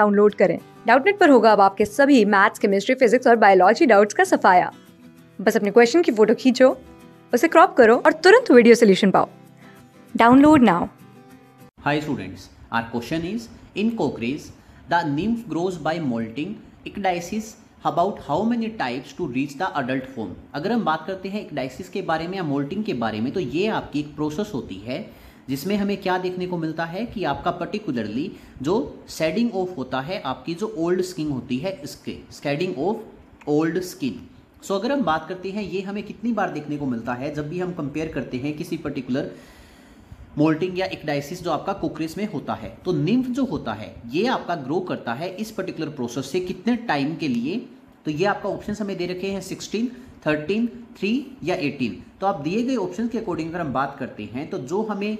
download करें Doubtnut पर होगा अब आपके सभी मैथ्स केमिस्ट्री फिजिक्स और बायोलॉजी डाउट्स का सफाया बस अपने क्वेश्चन की फोटो खींचो उसे क्रॉप करो और तुरंत वीडियो सोल्यूशन पाओ download now hi students our question is in cockroaches the nymph grows by moulting ecdysis about how many times to reach the adult form अगर हम बात करते हैं इकडाइसिस के बारे में या मोल्टिंग के बारे में तो ये आपकी एक प्रोसेस होती है जिसमें हमें क्या देखने को मिलता है कि आपका पर्टिकुलरली जो सेडिंग ऑफ होता है आपकी जो ओल्ड स्किन होती है इसके shedding of old skin so अगर हम बात करते हैं ये हमें कितनी बार देखने को मिलता है जब भी हम कंपेयर करते हैं किसी पर्टिकुलर मोल्टिंग या इकडाइसिस जो आपका कोक्रेस में होता है तो निम्फ जो होता है ये आपका ग्रो करता है इस पर्टिकुलर प्रोसेस से कितने टाइम के लिए तो ये आपका ऑप्शन हमें दे रखे हैं सिक्सटीन थर्टीन थ्री या एटीन तो आप दिए गए ऑप्शन के अकॉर्डिंग अगर हम बात करते हैं तो जो हमें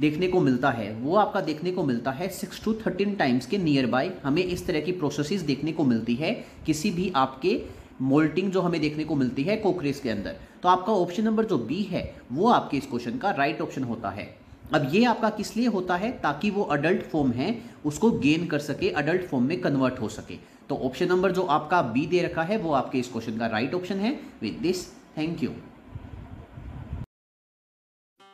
देखने को मिलता है वो आपका देखने को मिलता है सिक्स टू थर्टीन टाइम्स के नियर बाय हमें इस तरह की प्रोसेसेस देखने को मिलती है किसी भी आपके मोल्टिंग जो हमें देखने को मिलती है कोकरेस के अंदर तो आपका ऑप्शन नंबर जो बी है वो आपके इस क्वेश्चन का राइट right ऑप्शन होता है अब ये आपका किस लिए होता है ताकि वो अडल्ट फॉर्म है उसको गेन कर सके अडल्ट फॉर्म में कन्वर्ट हो सके तो ऑप्शन नंबर जो आपका बी दे रखा है वो आपके इस क्वेश्चन का राइट right ऑप्शन है विद दिस थैंक यू